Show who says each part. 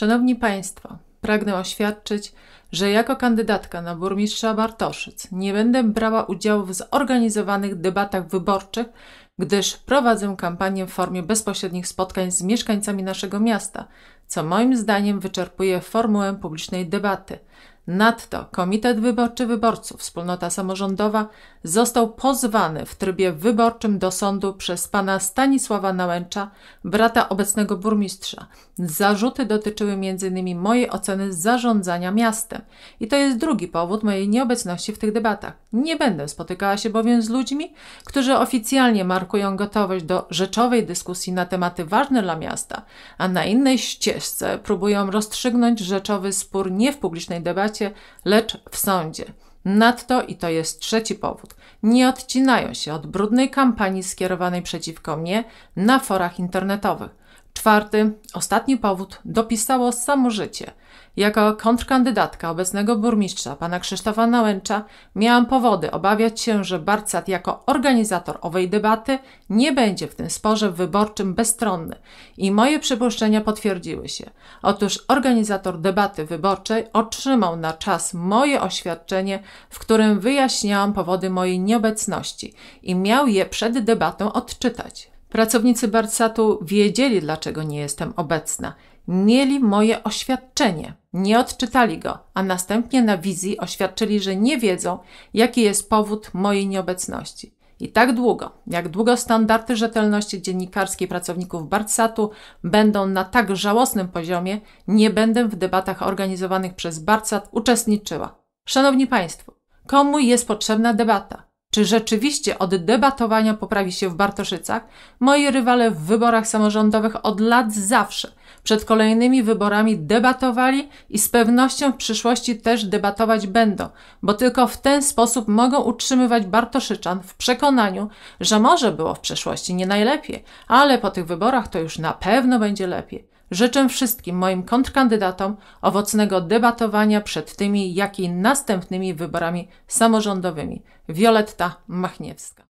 Speaker 1: Szanowni Państwo, pragnę oświadczyć, że jako kandydatka na burmistrza Bartoszyc nie będę brała udziału w zorganizowanych debatach wyborczych, gdyż prowadzę kampanię w formie bezpośrednich spotkań z mieszkańcami naszego miasta, co moim zdaniem wyczerpuje formułę publicznej debaty. Nadto Komitet Wyborczy Wyborców Wspólnota Samorządowa został pozwany w trybie wyborczym do sądu przez pana Stanisława Nałęcza, brata obecnego burmistrza. Zarzuty dotyczyły m.in. mojej oceny zarządzania miastem. I to jest drugi powód mojej nieobecności w tych debatach. Nie będę spotykała się bowiem z ludźmi, którzy oficjalnie markują gotowość do rzeczowej dyskusji na tematy ważne dla miasta, a na innej ścieżce próbują rozstrzygnąć rzeczowy spór nie w publicznej debacie, lecz w sądzie. Nadto, i to jest trzeci powód, nie odcinają się od brudnej kampanii skierowanej przeciwko mnie na forach internetowych. Czwarty, ostatni powód dopisało samo życie. Jako kontrkandydatka obecnego burmistrza, pana Krzysztofa Nałęcza, miałam powody obawiać się, że Barcat jako organizator owej debaty nie będzie w tym sporze wyborczym bezstronny i moje przypuszczenia potwierdziły się. Otóż organizator debaty wyborczej otrzymał na czas moje oświadczenie, w którym wyjaśniałam powody mojej nieobecności i miał je przed debatą odczytać. Pracownicy Barsatu wiedzieli, dlaczego nie jestem obecna. Mieli moje oświadczenie, nie odczytali go, a następnie na wizji oświadczyli, że nie wiedzą, jaki jest powód mojej nieobecności. I tak długo, jak długo standardy rzetelności dziennikarskiej pracowników Bartsatu będą na tak żałosnym poziomie, nie będę w debatach organizowanych przez Bartsat uczestniczyła. Szanowni Państwo, komu jest potrzebna debata? czy rzeczywiście od debatowania poprawi się w Bartoszycach, moi rywale w wyborach samorządowych od lat zawsze przed kolejnymi wyborami debatowali i z pewnością w przyszłości też debatować będą, bo tylko w ten sposób mogą utrzymywać Bartoszyczan w przekonaniu, że może było w przeszłości nie najlepiej, ale po tych wyborach to już na pewno będzie lepiej. Życzę wszystkim moim kontrkandydatom owocnego debatowania przed tymi, jak i następnymi wyborami samorządowymi. Wioletta Machniewska.